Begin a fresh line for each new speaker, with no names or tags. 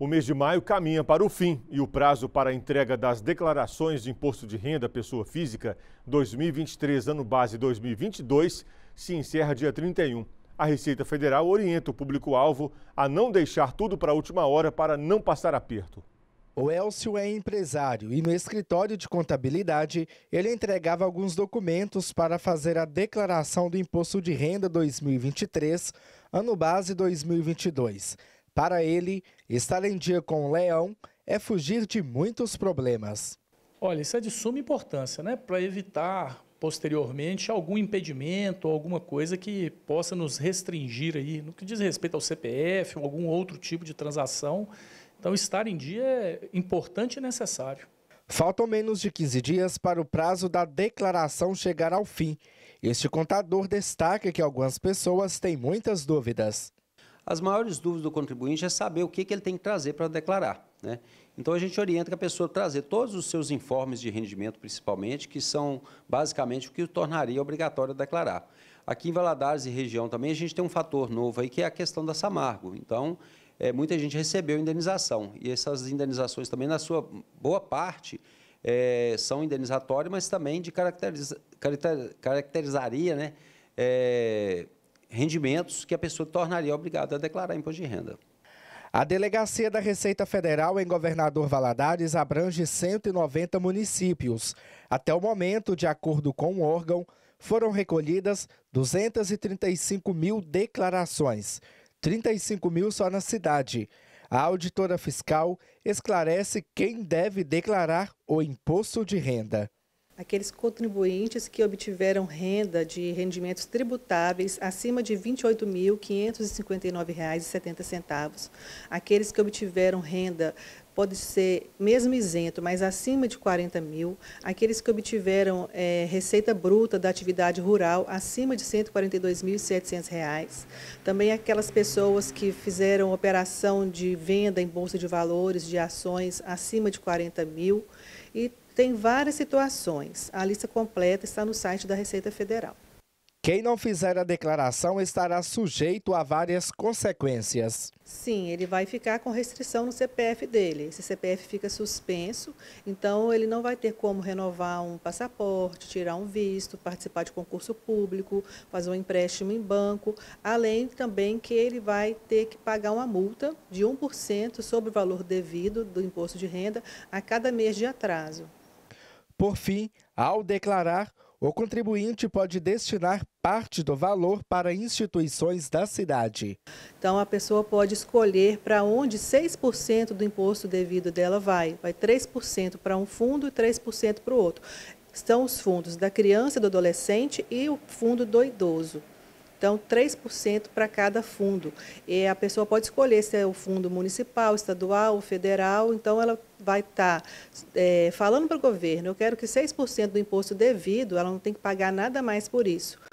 O mês de maio caminha para o fim e o prazo para a entrega das declarações de imposto de renda pessoa física 2023, ano base 2022, se encerra dia 31. A Receita Federal orienta o público-alvo a não deixar tudo para a última hora para não passar aperto.
O Elcio é empresário e no escritório de contabilidade ele entregava alguns documentos para fazer a declaração do Imposto de Renda 2023, ano base 2022. Para ele, estar em dia com o leão é fugir de muitos problemas. Olha, isso é de suma importância, né? Para evitar posteriormente algum impedimento ou alguma coisa que possa nos restringir aí, no que diz respeito ao CPF ou algum outro tipo de transação. Então, estar em dia é importante e necessário. Faltam menos de 15 dias para o prazo da declaração chegar ao fim. Este contador destaca que algumas pessoas têm muitas dúvidas.
As maiores dúvidas do contribuinte é saber o que, que ele tem que trazer para declarar. Né? Então, a gente orienta que a pessoa trazer todos os seus informes de rendimento, principalmente, que são basicamente o que o tornaria obrigatório declarar. Aqui em Valadares e região também, a gente tem um fator novo aí, que é a questão da Samargo. Então, é, muita gente recebeu indenização, e essas indenizações também, na sua boa parte, é, são indenizatórias, mas também de caracteriza, caracterizaria né, é, rendimentos que a pessoa tornaria obrigada a declarar imposto de renda. A Delegacia
da Receita Federal em Governador Valadares abrange 190 municípios. Até o momento, de acordo com o órgão, foram recolhidas 235 mil declarações, 35 mil só na cidade. A auditora fiscal esclarece quem deve declarar o imposto de renda
aqueles contribuintes que obtiveram renda de rendimentos tributáveis acima de R$ 28.559,70, aqueles que obtiveram renda pode ser mesmo isento, mas acima de 40 mil, aqueles que obtiveram é, receita bruta da atividade rural acima de R$ 142.700, também aquelas pessoas que fizeram operação de venda em bolsa de valores de ações acima de 40 mil e tem várias situações. A lista completa está no site da Receita Federal. Quem não fizer a
declaração estará sujeito a várias consequências.
Sim, ele vai ficar com restrição no CPF dele. Esse CPF fica suspenso, então ele não vai ter como renovar um passaporte, tirar um visto, participar de concurso público, fazer um empréstimo em banco, além também que ele vai ter que pagar uma multa de 1% sobre o valor devido do imposto de renda a cada mês de atraso.
Por fim, ao declarar, o contribuinte pode destinar parte do valor
para instituições da cidade. Então, a pessoa pode escolher para onde 6% do imposto devido dela vai. Vai 3% para um fundo e 3% para o outro. Estão os fundos da criança, do adolescente e o fundo do idoso. Então, 3% para cada fundo. E a pessoa pode escolher se é o fundo municipal, estadual, ou federal. Então, ela vai estar tá, é, falando para o governo, eu quero que 6% do imposto devido, ela não tem que pagar nada mais por isso.